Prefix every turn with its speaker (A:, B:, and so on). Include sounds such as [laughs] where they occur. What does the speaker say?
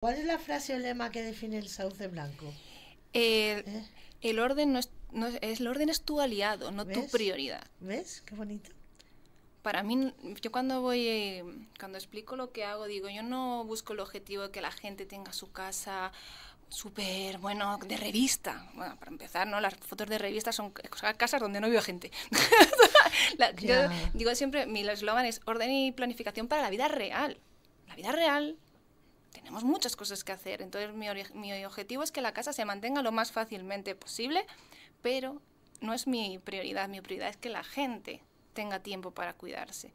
A: ¿Cuál es la frase o lema que define el sauce blanco? Eh, ¿Eh? El orden es, el orden es tu aliado, no tu prioridad. ¿Ves? Qué bonito. Para mí, yo cuando voy, eh, cuando explico lo que hago, digo, yo no busco el objetivo de que la gente tenga su casa súper, bueno, de revista. Bueno, para empezar, ¿no? Las fotos de revista son casas donde no vive gente. [laughs] Yo digo siempre, mi eslogan es orden y planificación para la vida real. La vida real muchas cosas que hacer. Entonces mi objetivo es que la casa se mantenga lo más fácilmente posible, pero no es mi prioridad. Mi prioridad es que la gente tenga tiempo para cuidarse.